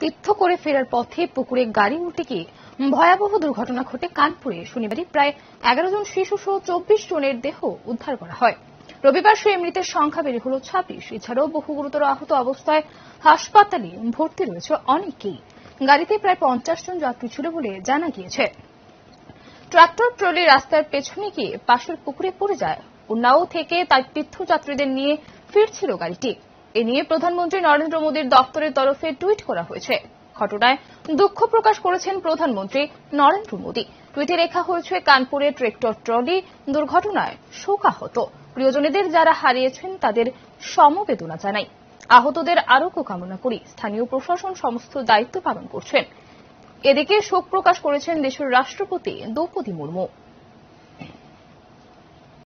তীর্থ করে ফেরার পথে পুকুরে গাড়ি উল্টে গিয়ে ভয়াবহ দুর্ঘটনা ঘটে কানপুরে শনিবারই প্রায় এগারো জন শিশু সহ চব্বিশ জনের দেহ উদ্ধার করা হয় রবিবার সেই মৃতের সংখ্যা বেড়ে হল ছাব্বিশ এছাড়াও বহু গুরুতর আহত অবস্থায় হাসপাতালে ভর্তি রয়েছে অনেকেই গাড়িতে প্রায় পঞ্চাশ জন যাত্রী ছিল বলে জানা গিয়েছে ট্রাক্টর ট্রলি রাস্তার পেছনে গিয়ে পাশের পুকুরে পড়ে যায় উন্নাও থেকে তার তীর্থযাত্রীদের নিয়ে ফিরছিল গাড়িটি এ নিয়ে প্রধানমন্ত্রী নরেন্দ্র মোদীর দপ্তরের তরফে টুইট করা হয়েছে ঘটনায় দুঃখ প্রকাশ করেছেন প্রধানমন্ত্রী নরেন্দ্র মোদী টুইটে লেখা হয়েছে কানপুরে ট্রেক্টর ট্রলি দুর্ঘটনায় শোকাহত প্রিয়জনেদের যারা হারিয়েছেন তাদের সমবেদনা জানাই আহতদের আরোগ্য কামনা করি স্থানীয় প্রশাসন সমস্ত দায়িত্ব পালন করছেন এদিকে শোক প্রকাশ করেছেন দেশের রাষ্ট্রপতি দ্রৌপদী মুর্মু